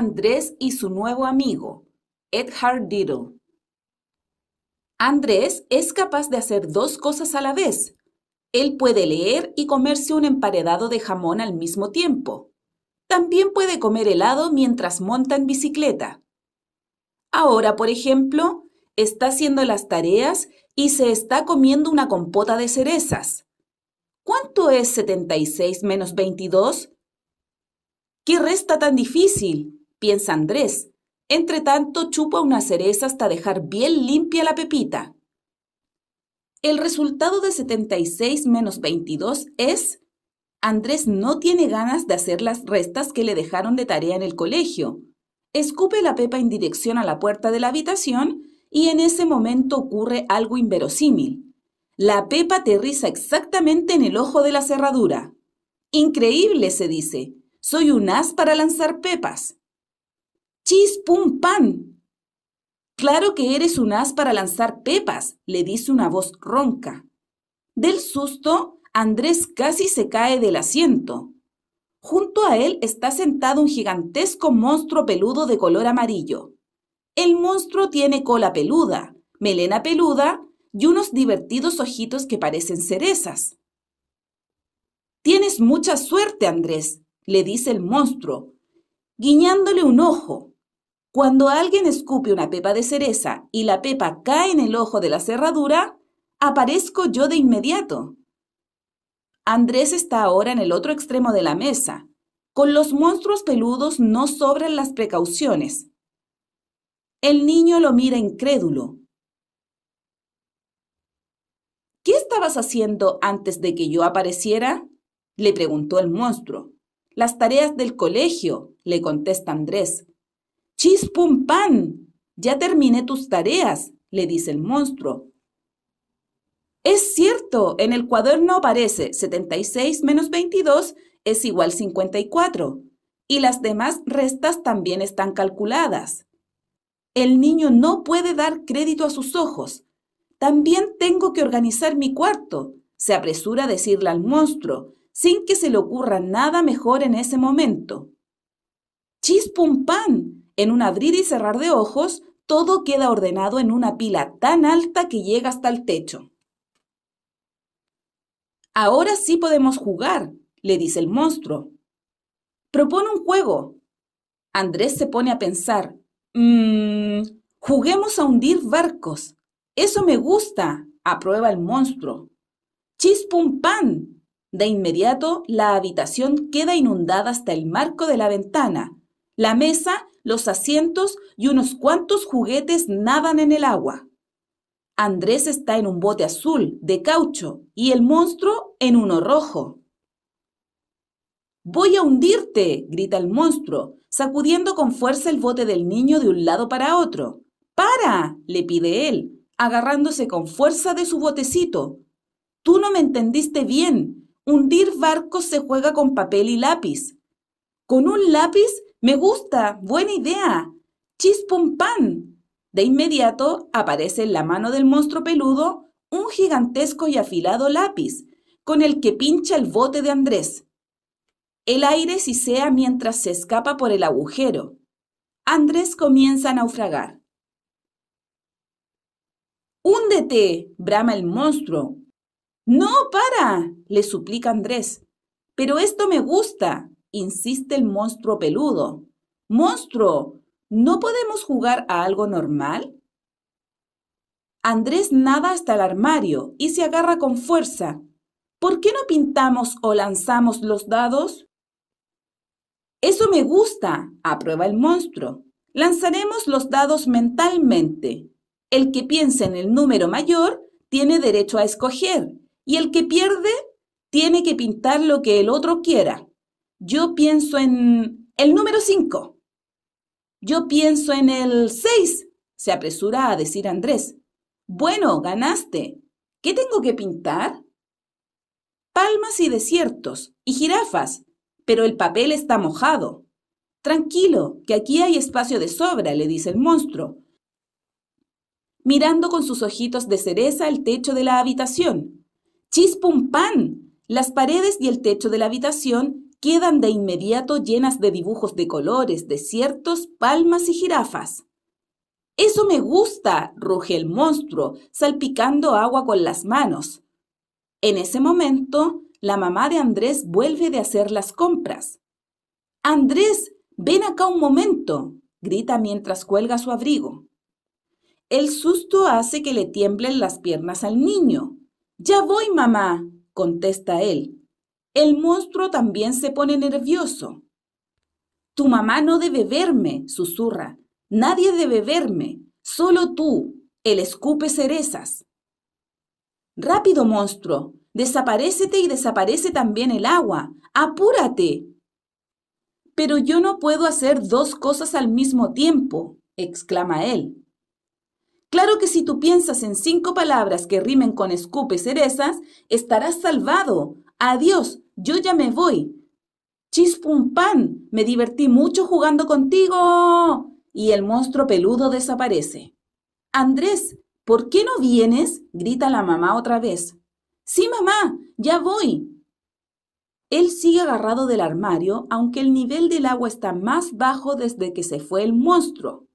Andrés y su nuevo amigo, Edhard Diddle. Andrés es capaz de hacer dos cosas a la vez. Él puede leer y comerse un emparedado de jamón al mismo tiempo. También puede comer helado mientras monta en bicicleta. Ahora, por ejemplo, está haciendo las tareas y se está comiendo una compota de cerezas. ¿Cuánto es 76 menos 22? ¿Qué resta tan difícil? piensa Andrés. Entre tanto, chupa una cereza hasta dejar bien limpia la pepita. El resultado de 76 menos 22 es... Andrés no tiene ganas de hacer las restas que le dejaron de tarea en el colegio. Escupe la pepa en dirección a la puerta de la habitación y en ese momento ocurre algo inverosímil. La pepa aterriza exactamente en el ojo de la cerradura. Increíble, se dice. Soy un as para lanzar pepas. ¡Chis, pum, pan! Claro que eres un as para lanzar pepas, le dice una voz ronca. Del susto, Andrés casi se cae del asiento. Junto a él está sentado un gigantesco monstruo peludo de color amarillo. El monstruo tiene cola peluda, melena peluda y unos divertidos ojitos que parecen cerezas. Tienes mucha suerte, Andrés, le dice el monstruo, guiñándole un ojo. Cuando alguien escupe una pepa de cereza y la pepa cae en el ojo de la cerradura, aparezco yo de inmediato. Andrés está ahora en el otro extremo de la mesa. Con los monstruos peludos no sobran las precauciones. El niño lo mira incrédulo. ¿Qué estabas haciendo antes de que yo apareciera? le preguntó el monstruo. Las tareas del colegio, le contesta Andrés. ¡Chispum pan, ya terminé tus tareas, le dice el monstruo. Es cierto, en el cuaderno aparece 76 menos 22 es igual 54 y las demás restas también están calculadas. El niño no puede dar crédito a sus ojos. También tengo que organizar mi cuarto, se apresura a decirle al monstruo, sin que se le ocurra nada mejor en ese momento. Chispum pan, en un abrir y cerrar de ojos, todo queda ordenado en una pila tan alta que llega hasta el techo. Ahora sí podemos jugar, le dice el monstruo. Propone un juego. Andrés se pone a pensar. Mmm, juguemos a hundir barcos. Eso me gusta, aprueba el monstruo. Chispum pan. De inmediato, la habitación queda inundada hasta el marco de la ventana. La mesa los asientos y unos cuantos juguetes nadan en el agua. Andrés está en un bote azul de caucho y el monstruo en uno rojo. Voy a hundirte, grita el monstruo, sacudiendo con fuerza el bote del niño de un lado para otro. ¡Para! le pide él, agarrándose con fuerza de su botecito. Tú no me entendiste bien. Hundir barcos se juega con papel y lápiz. Con un lápiz me gusta, buena idea. Chispum pan. De inmediato aparece en la mano del monstruo peludo un gigantesco y afilado lápiz, con el que pincha el bote de Andrés. El aire sisea mientras se escapa por el agujero. Andrés comienza a naufragar. ¡Húndete! brama el monstruo. ¡No, para! le suplica Andrés. Pero esto me gusta insiste el monstruo peludo. Monstruo, ¿no podemos jugar a algo normal? Andrés nada hasta el armario y se agarra con fuerza. ¿Por qué no pintamos o lanzamos los dados? Eso me gusta, aprueba el monstruo. Lanzaremos los dados mentalmente. El que piense en el número mayor tiene derecho a escoger y el que pierde tiene que pintar lo que el otro quiera yo pienso en el número 5. Yo pienso en el 6, se apresura a decir Andrés. Bueno, ganaste. ¿Qué tengo que pintar? Palmas y desiertos, y jirafas, pero el papel está mojado. Tranquilo, que aquí hay espacio de sobra, le dice el monstruo, mirando con sus ojitos de cereza el techo de la habitación. Chispumpan, Las paredes y el techo de la habitación quedan de inmediato llenas de dibujos de colores, desiertos, palmas y jirafas. Eso me gusta, ruge el monstruo, salpicando agua con las manos. En ese momento, la mamá de Andrés vuelve de hacer las compras. Andrés, ven acá un momento, grita mientras cuelga su abrigo. El susto hace que le tiemblen las piernas al niño. Ya voy, mamá, contesta él, el monstruo también se pone nervioso. Tu mamá no debe verme, susurra. Nadie debe verme, solo tú, el escupe cerezas. Rápido, monstruo, desaparécete y desaparece también el agua. ¡Apúrate! Pero yo no puedo hacer dos cosas al mismo tiempo, exclama él. Claro que si tú piensas en cinco palabras que rimen con escupe cerezas, estarás salvado, Adiós, yo ya me voy. Chispumpan, me divertí mucho jugando contigo. Y el monstruo peludo desaparece. Andrés, ¿por qué no vienes? grita la mamá otra vez. Sí, mamá, ya voy. Él sigue agarrado del armario, aunque el nivel del agua está más bajo desde que se fue el monstruo.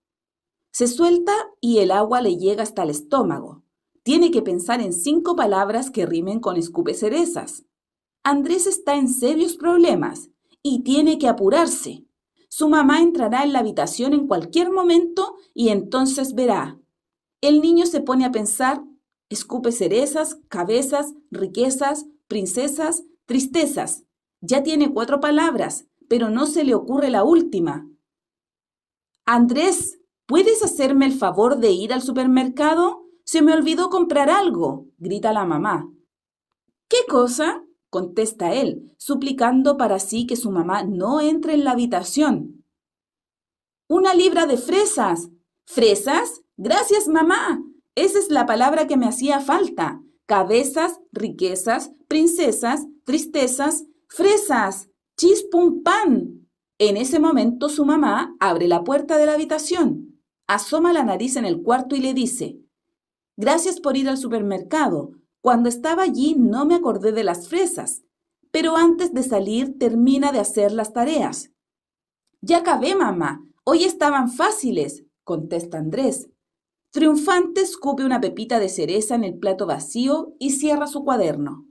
Se suelta y el agua le llega hasta el estómago. Tiene que pensar en cinco palabras que rimen con escupe cerezas. Andrés está en serios problemas y tiene que apurarse. Su mamá entrará en la habitación en cualquier momento y entonces verá. El niño se pone a pensar, escupe cerezas, cabezas, riquezas, princesas, tristezas. Ya tiene cuatro palabras, pero no se le ocurre la última. Andrés, ¿puedes hacerme el favor de ir al supermercado? Se me olvidó comprar algo, grita la mamá. ¿Qué cosa? contesta él, suplicando para sí que su mamá no entre en la habitación. Una libra de fresas. ¿Fresas? Gracias, mamá. Esa es la palabra que me hacía falta. Cabezas, riquezas, princesas, tristezas, fresas, chispum pan. En ese momento su mamá abre la puerta de la habitación, asoma la nariz en el cuarto y le dice, Gracias por ir al supermercado. Cuando estaba allí no me acordé de las fresas, pero antes de salir termina de hacer las tareas. Ya acabé, mamá. Hoy estaban fáciles, contesta Andrés. Triunfante escupe una pepita de cereza en el plato vacío y cierra su cuaderno.